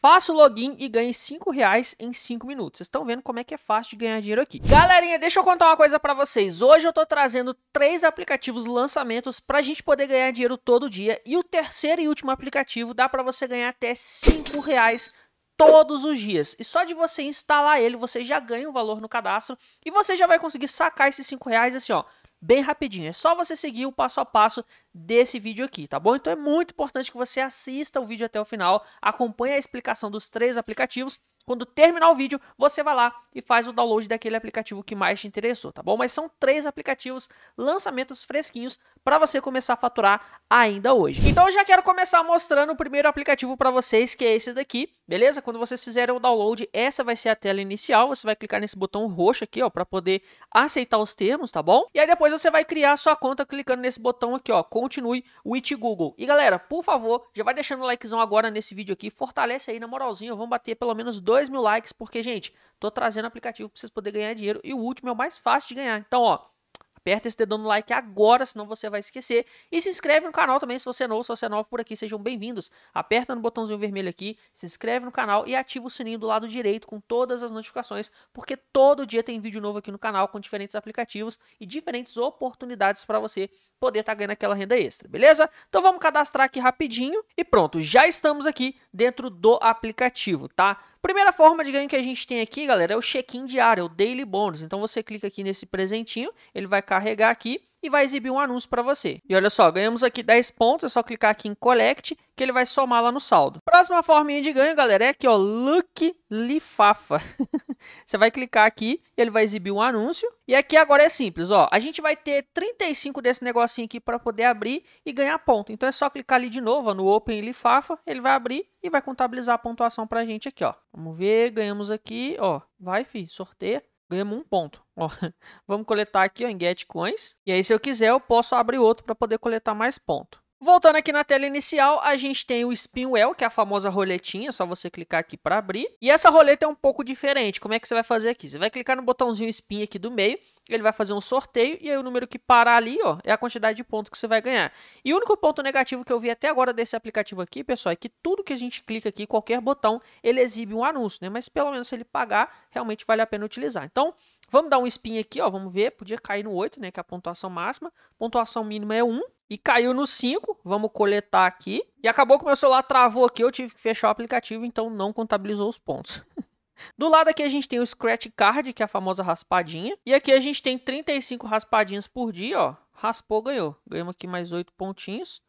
Faça o login e ganhe 5 reais em 5 minutos. Vocês estão vendo como é que é fácil de ganhar dinheiro aqui. Galerinha, deixa eu contar uma coisa para vocês. Hoje eu tô trazendo três aplicativos lançamentos pra gente poder ganhar dinheiro todo dia. E o terceiro e último aplicativo dá para você ganhar até 5 reais todos os dias. E só de você instalar ele, você já ganha o um valor no cadastro e você já vai conseguir sacar esses 5 reais assim, ó, bem rapidinho. É só você seguir o passo a passo desse vídeo aqui, tá bom? Então é muito importante que você assista o vídeo até o final, acompanhe a explicação dos três aplicativos quando terminar o vídeo, você vai lá e faz o download daquele aplicativo que mais te interessou, tá bom? Mas são três aplicativos, lançamentos fresquinhos para você começar a faturar ainda hoje. Então eu já quero começar mostrando o primeiro aplicativo para vocês, que é esse daqui, beleza? Quando vocês fizerem o download, essa vai ser a tela inicial, você vai clicar nesse botão roxo aqui, ó, para poder aceitar os termos, tá bom? E aí depois você vai criar sua conta clicando nesse botão aqui, ó, continue with Google. E galera, por favor, já vai deixando o likezão agora nesse vídeo aqui, fortalece aí na moralzinha, vamos bater pelo menos dois 2 mil likes, porque, gente, tô trazendo aplicativo para vocês poderem ganhar dinheiro e o último é o mais fácil de ganhar. Então, ó, aperta esse dedão no like agora, senão você vai esquecer. E se inscreve no canal também, se você é novo, se você é novo por aqui, sejam bem-vindos. Aperta no botãozinho vermelho aqui, se inscreve no canal e ativa o sininho do lado direito com todas as notificações, porque todo dia tem vídeo novo aqui no canal com diferentes aplicativos e diferentes oportunidades para você poder estar tá ganhando aquela renda extra, beleza? Então vamos cadastrar aqui rapidinho e pronto, já estamos aqui dentro do aplicativo, tá? Primeira forma de ganho que a gente tem aqui, galera, é o check-in diário, é o daily bonus. Então você clica aqui nesse presentinho, ele vai carregar aqui e vai exibir um anúncio para você. E olha só, ganhamos aqui 10 pontos, é só clicar aqui em Collect que ele vai somar lá no saldo. Próxima forminha de ganho, galera, é aqui, ó, Look Lifafa. você vai clicar aqui e ele vai exibir um anúncio. E aqui agora é simples, ó, a gente vai ter 35 desse negocinho aqui para poder abrir e ganhar ponto. Então é só clicar ali de novo ó, no Open Lifafa, ele vai abrir e vai contabilizar a pontuação para a gente aqui, ó. Vamos ver, ganhamos aqui, ó, vai, fi, sorteia ganhamos um ponto. Ó, vamos coletar aqui ó, em get coins. E aí, se eu quiser, eu posso abrir outro para poder coletar mais ponto. Voltando aqui na tela inicial, a gente tem o Spinwell, que é a famosa roletinha, só você clicar aqui para abrir. E essa roleta é um pouco diferente, como é que você vai fazer aqui? Você vai clicar no botãozinho Spin aqui do meio, ele vai fazer um sorteio, e aí o número que parar ali, ó, é a quantidade de pontos que você vai ganhar. E o único ponto negativo que eu vi até agora desse aplicativo aqui, pessoal, é que tudo que a gente clica aqui, qualquer botão, ele exibe um anúncio, né? Mas pelo menos se ele pagar, realmente vale a pena utilizar. Então, Vamos dar um spin aqui, ó, vamos ver, podia cair no 8, né, que é a pontuação máxima. Pontuação mínima é 1 e caiu no 5. Vamos coletar aqui. E acabou que meu celular travou aqui, eu tive que fechar o aplicativo, então não contabilizou os pontos. Do lado aqui a gente tem o scratch card, que é a famosa raspadinha, e aqui a gente tem 35 raspadinhas por dia, ó. Raspou, ganhou. Ganhamos aqui mais 8 pontinhos.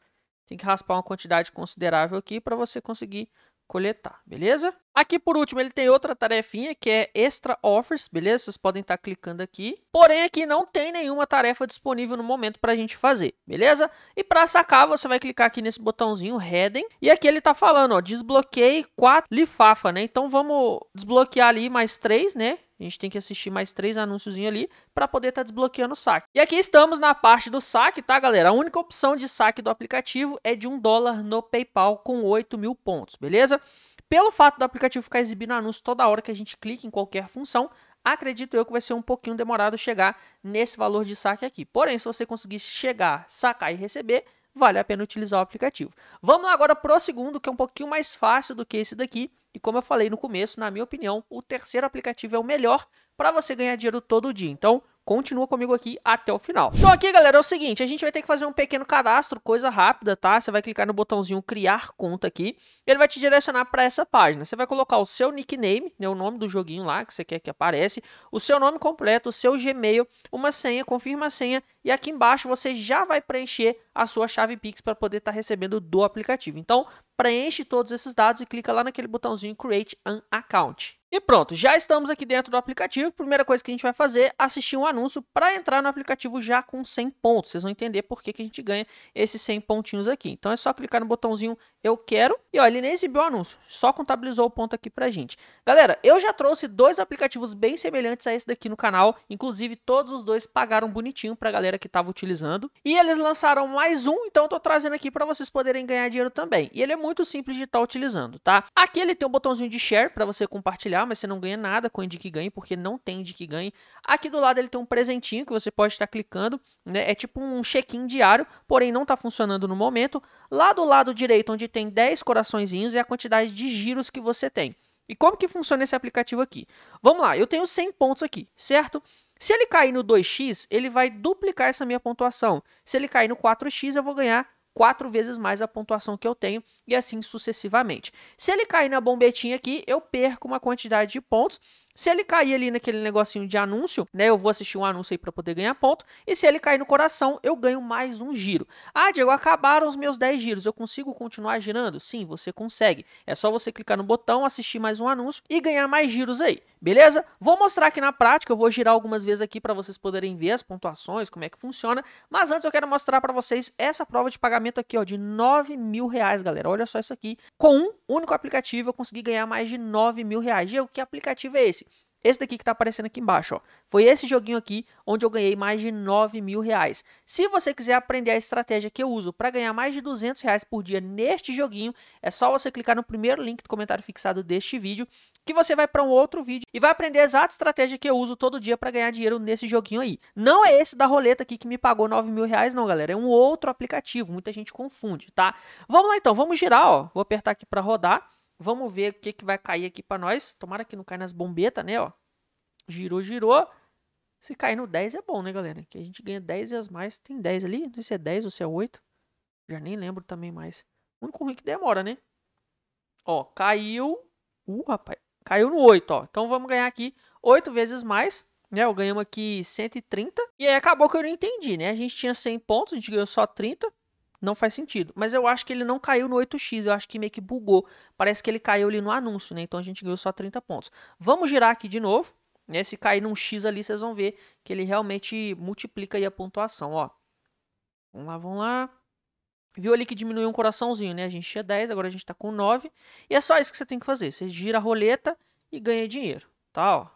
Tem que raspar uma quantidade considerável aqui para você conseguir coletar, beleza? Aqui por último ele tem outra tarefinha que é Extra Offers, beleza? Vocês podem estar tá clicando aqui. Porém aqui não tem nenhuma tarefa disponível no momento para a gente fazer, beleza? E para sacar você vai clicar aqui nesse botãozinho Heading e aqui ele está falando, ó, desbloqueie 4 lifafa, né? Então vamos desbloquear ali mais 3, né? A gente tem que assistir mais três anúncios ali para poder estar tá desbloqueando o saque. E aqui estamos na parte do saque, tá, galera? A única opção de saque do aplicativo é de um dólar no PayPal com 8 mil pontos, beleza? Pelo fato do aplicativo ficar exibindo anúncio toda hora que a gente clica em qualquer função, acredito eu que vai ser um pouquinho demorado chegar nesse valor de saque aqui. Porém, se você conseguir chegar, sacar e receber, vale a pena utilizar o aplicativo. Vamos lá agora para o segundo, que é um pouquinho mais fácil do que esse daqui. E como eu falei no começo, na minha opinião, o terceiro aplicativo é o melhor para você ganhar dinheiro todo dia. Então, continua comigo aqui até o final. Então aqui, galera, é o seguinte, a gente vai ter que fazer um pequeno cadastro, coisa rápida, tá? Você vai clicar no botãozinho criar conta aqui, ele vai te direcionar para essa página. Você vai colocar o seu nickname, né, o nome do joguinho lá que você quer que aparece, o seu nome completo, o seu Gmail, uma senha, confirma a senha e aqui embaixo você já vai preencher a sua chave Pix para poder estar tá recebendo do aplicativo. Então, preenche todos esses dados e clica lá naquele botãozinho Create an Account. E pronto, já estamos aqui dentro do aplicativo. Primeira coisa que a gente vai fazer é assistir um anúncio para entrar no aplicativo já com 100 pontos. Vocês vão entender por que, que a gente ganha esses 100 pontinhos aqui. Então é só clicar no botãozinho Eu Quero e olha, ele nem exibiu o anúncio, só contabilizou o ponto aqui para gente. Galera, eu já trouxe dois aplicativos bem semelhantes a esse daqui no canal. Inclusive, todos os dois pagaram bonitinho para a galera que estava utilizando. E eles lançaram mais um, então eu estou trazendo aqui para vocês poderem ganhar dinheiro também. E ele é muito muito simples de estar tá utilizando, tá? Aqui ele tem um botãozinho de share para você compartilhar, mas você não ganha nada com indique ganhe, porque não tem indique ganhe. Aqui do lado ele tem um presentinho que você pode estar tá clicando, né? É tipo um check-in diário, porém não está funcionando no momento. Lá do lado direito, onde tem 10 coraçõezinhos, é a quantidade de giros que você tem. E como que funciona esse aplicativo aqui? Vamos lá, eu tenho 100 pontos aqui, certo? Se ele cair no 2x, ele vai duplicar essa minha pontuação. Se ele cair no 4x, eu vou ganhar quatro vezes mais a pontuação que eu tenho e assim sucessivamente. Se ele cair na bombetinha aqui, eu perco uma quantidade de pontos se ele cair ali naquele negocinho de anúncio, né, eu vou assistir um anúncio aí para poder ganhar ponto. E se ele cair no coração, eu ganho mais um giro. Ah, Diego, acabaram os meus 10 giros. Eu consigo continuar girando? Sim, você consegue. É só você clicar no botão, assistir mais um anúncio e ganhar mais giros aí. Beleza? Vou mostrar aqui na prática, eu vou girar algumas vezes aqui para vocês poderem ver as pontuações, como é que funciona. Mas antes eu quero mostrar para vocês essa prova de pagamento aqui, ó, de 9 mil reais, galera. Olha só isso aqui. Com um único aplicativo eu consegui ganhar mais de 9 mil reais. Diego, que aplicativo é esse? Esse daqui que está aparecendo aqui embaixo, ó. Foi esse joguinho aqui onde eu ganhei mais de 9 mil reais. Se você quiser aprender a estratégia que eu uso para ganhar mais de 200 reais por dia neste joguinho, é só você clicar no primeiro link do comentário fixado deste vídeo, que você vai para um outro vídeo e vai aprender a exata estratégia que eu uso todo dia para ganhar dinheiro nesse joguinho aí. Não é esse da roleta aqui que me pagou 9 mil reais não, galera. É um outro aplicativo. Muita gente confunde, tá? Vamos lá então, vamos girar, ó. Vou apertar aqui para rodar. Vamos ver o que, que vai cair aqui para nós. Tomara que não caia nas bombetas, né? Ó. Girou, girou. Se cair no 10 é bom, né, galera? Que a gente ganha 10 e as mais. Tem 10 ali? Não sei se é 10 ou se é 8. Já nem lembro também mais. O único ruim é que demora, né? Ó, caiu. Uh, rapaz. Caiu no 8, ó. Então vamos ganhar aqui 8 vezes mais. Né? Eu ganhamos aqui 130. E aí acabou que eu não entendi, né? A gente tinha 100 pontos, a gente ganhou só 30. Não faz sentido. Mas eu acho que ele não caiu no 8x, eu acho que meio que bugou. Parece que ele caiu ali no anúncio, né? Então a gente ganhou só 30 pontos. Vamos girar aqui de novo, né? Se cair num x ali, vocês vão ver que ele realmente multiplica aí a pontuação, ó. Vamos lá, vamos lá. Viu ali que diminuiu um coraçãozinho, né? A gente tinha 10, agora a gente tá com 9. E é só isso que você tem que fazer. Você gira a roleta e ganha dinheiro, tá? Ó,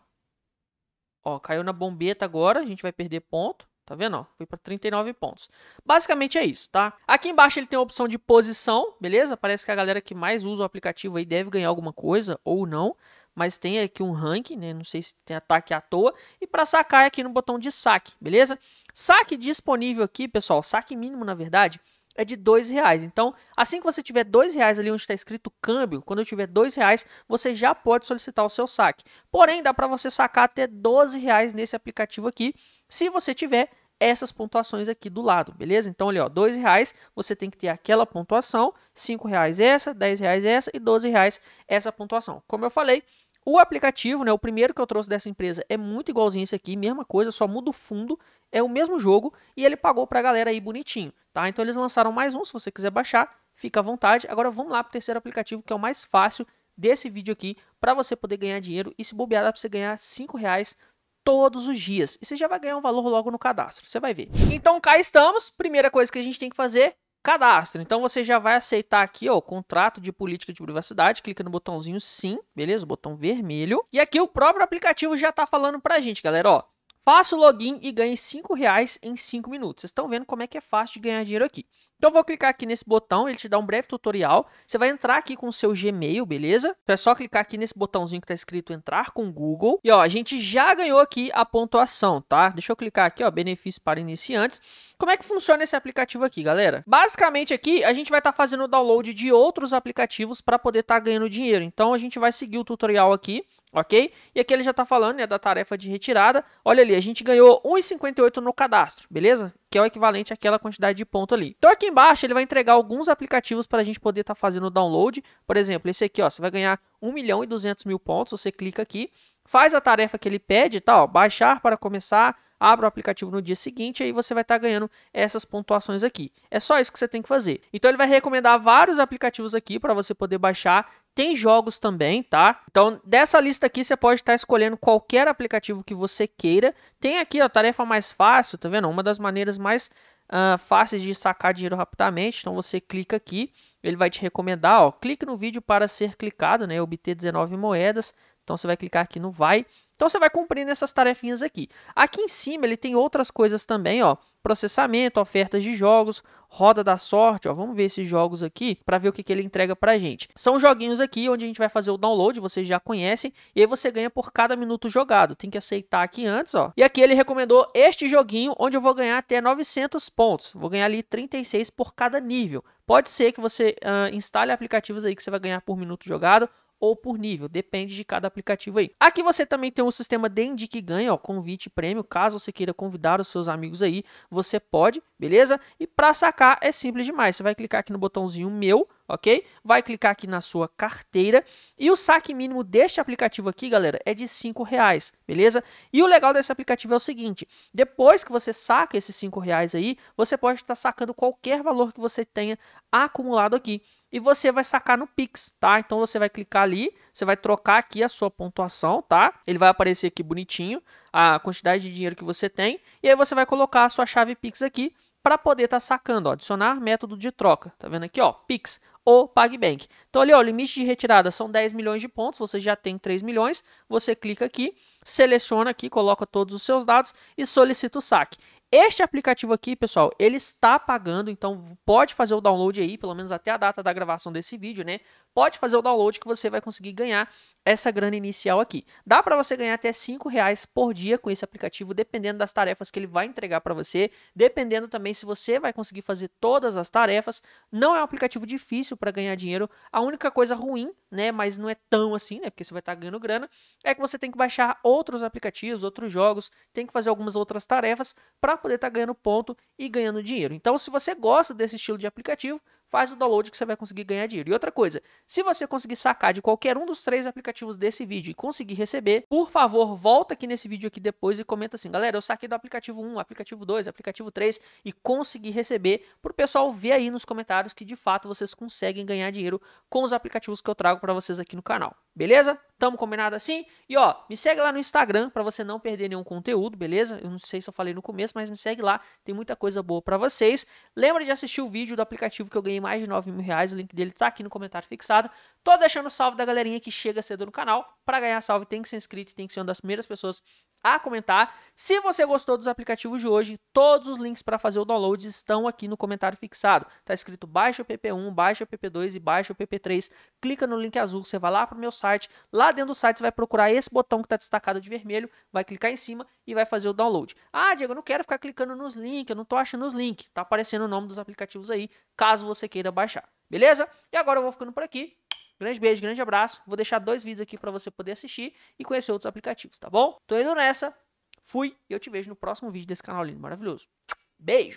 ó caiu na bombeta agora, a gente vai perder ponto. Tá vendo? Ó, fui para 39 pontos. Basicamente é isso, tá? Aqui embaixo ele tem a opção de posição, beleza? Parece que a galera que mais usa o aplicativo aí deve ganhar alguma coisa ou não. Mas tem aqui um ranking, né? Não sei se tem ataque à toa. E para sacar é aqui no botão de saque, beleza? Saque disponível aqui, pessoal, saque mínimo, na verdade, é de dois reais. Então, assim que você tiver dois reais ali onde está escrito câmbio, quando eu tiver dois reais, você já pode solicitar o seu saque. Porém, dá para você sacar até R$12,00 reais nesse aplicativo aqui se você tiver essas pontuações aqui do lado, beleza? Então, ali, ó, dois reais, você tem que ter aquela pontuação, cinco reais essa, dez reais essa e doze reais essa pontuação. Como eu falei, o aplicativo, né, o primeiro que eu trouxe dessa empresa é muito igualzinho esse aqui, mesma coisa, só muda o fundo, é o mesmo jogo e ele pagou para a galera aí bonitinho, tá? Então eles lançaram mais um, se você quiser baixar, fica à vontade. Agora vamos lá para o terceiro aplicativo que é o mais fácil desse vídeo aqui para você poder ganhar dinheiro e se bobear dá para você ganhar 5 reais todos os dias. E você já vai ganhar um valor logo no cadastro, você vai ver. Então cá estamos, primeira coisa que a gente tem que fazer, cadastro. Então você já vai aceitar aqui, ó, o contrato de política de privacidade, clica no botãozinho sim, beleza? botão vermelho. E aqui o próprio aplicativo já tá falando pra gente, galera, ó. Faça o login e ganhe R$ reais em 5 minutos. Vocês estão vendo como é que é fácil de ganhar dinheiro aqui. Então eu vou clicar aqui nesse botão, ele te dá um breve tutorial. Você vai entrar aqui com o seu Gmail, beleza? Então é só clicar aqui nesse botãozinho que tá escrito entrar com Google. E ó, a gente já ganhou aqui a pontuação, tá? Deixa eu clicar aqui, ó, benefício para iniciantes. Como é que funciona esse aplicativo aqui, galera? Basicamente aqui, a gente vai estar tá fazendo o download de outros aplicativos para poder estar tá ganhando dinheiro. Então a gente vai seguir o tutorial aqui ok? E aqui ele já está falando né, da tarefa de retirada. Olha ali, a gente ganhou 1,58 no cadastro, beleza? Que é o equivalente àquela quantidade de ponto ali. Então aqui embaixo ele vai entregar alguns aplicativos para a gente poder estar tá fazendo o download. Por exemplo, esse aqui, ó, você vai ganhar 1 milhão e 200 mil pontos, você clica aqui Faz a tarefa que ele pede, tá? Ó, baixar para começar, abra o aplicativo no dia seguinte, aí você vai estar tá ganhando essas pontuações aqui. É só isso que você tem que fazer. Então ele vai recomendar vários aplicativos aqui para você poder baixar. Tem jogos também, tá? Então, dessa lista aqui, você pode estar tá escolhendo qualquer aplicativo que você queira. Tem aqui, a tarefa mais fácil, tá vendo? Uma das maneiras mais uh, fáceis de sacar dinheiro rapidamente. Então, você clica aqui, ele vai te recomendar, ó, clique no vídeo para ser clicado, né? Obter 19 moedas então você vai clicar aqui no vai. Então você vai cumprindo essas tarefinhas aqui. Aqui em cima ele tem outras coisas também, ó. Processamento, ofertas de jogos, roda da sorte, ó. Vamos ver esses jogos aqui para ver o que, que ele entrega pra gente. São joguinhos aqui onde a gente vai fazer o download, vocês já conhecem, e aí você ganha por cada minuto jogado. Tem que aceitar aqui antes, ó. E aqui ele recomendou este joguinho onde eu vou ganhar até 900 pontos. Vou ganhar ali 36 por cada nível. Pode ser que você uh, instale aplicativos aí que você vai ganhar por minuto jogado ou por nível, depende de cada aplicativo aí. Aqui você também tem um sistema de indique ganha, ó, convite prêmio, caso você queira convidar os seus amigos aí, você pode, beleza? E para sacar é simples demais, você vai clicar aqui no botãozinho meu, ok? Vai clicar aqui na sua carteira e o saque mínimo deste aplicativo aqui, galera, é de cinco reais, beleza? E o legal desse aplicativo é o seguinte, depois que você saca esses cinco reais aí, você pode estar sacando qualquer valor que você tenha acumulado aqui e você vai sacar no Pix, tá? Então você vai clicar ali, você vai trocar aqui a sua pontuação, tá? Ele vai aparecer aqui bonitinho a quantidade de dinheiro que você tem e aí você vai colocar a sua chave Pix aqui para poder estar tá sacando, ó, adicionar método de troca, tá vendo aqui, ó, Pix ou PagBank. Então ali, ó, o limite de retirada são 10 milhões de pontos, você já tem 3 milhões, você clica aqui, seleciona aqui, coloca todos os seus dados e solicita o saque. Este aplicativo aqui, pessoal, ele está pagando, então pode fazer o download aí, pelo menos até a data da gravação desse vídeo, né? pode fazer o download que você vai conseguir ganhar essa grana inicial aqui. Dá para você ganhar até R$ reais por dia com esse aplicativo, dependendo das tarefas que ele vai entregar para você, dependendo também se você vai conseguir fazer todas as tarefas. Não é um aplicativo difícil para ganhar dinheiro. A única coisa ruim, né, mas não é tão assim, né, porque você vai estar tá ganhando grana, é que você tem que baixar outros aplicativos, outros jogos, tem que fazer algumas outras tarefas para poder estar tá ganhando ponto e ganhando dinheiro. Então, se você gosta desse estilo de aplicativo, faz o download que você vai conseguir ganhar dinheiro. E outra coisa, se você conseguir sacar de qualquer um dos três aplicativos desse vídeo e conseguir receber, por favor, volta aqui nesse vídeo aqui depois e comenta assim, galera, eu saquei do aplicativo 1, aplicativo 2, aplicativo 3 e consegui receber, para o pessoal ver aí nos comentários que de fato vocês conseguem ganhar dinheiro com os aplicativos que eu trago para vocês aqui no canal. Beleza? Tamo combinado assim? E ó, me segue lá no Instagram para você não perder nenhum conteúdo, beleza? Eu não sei se eu falei no começo, mas me segue lá, tem muita coisa boa para vocês. Lembra de assistir o vídeo do aplicativo que eu ganhei mais de 9 mil reais. O link dele tá aqui no comentário fixado. Tô deixando salve da galerinha que chega cedo no canal. Para ganhar salve tem que ser inscrito e tem que ser uma das primeiras pessoas a comentar. Se você gostou dos aplicativos de hoje, todos os links para fazer o download estão aqui no comentário fixado. Está escrito baixa o PP1, baixa o PP2 e baixa o PP3. Clica no link azul, você vai lá para o meu site. Lá dentro do site você vai procurar esse botão que está destacado de vermelho, vai clicar em cima e vai fazer o download. Ah, Diego, eu não quero ficar clicando nos links, eu não estou achando os links. Está aparecendo o nome dos aplicativos aí, caso você queira baixar. Beleza? E agora eu vou ficando por aqui. Grande beijo, grande abraço. Vou deixar dois vídeos aqui para você poder assistir e conhecer outros aplicativos, tá bom? Tô indo nessa. Fui e eu te vejo no próximo vídeo desse canal lindo, maravilhoso. Beijo!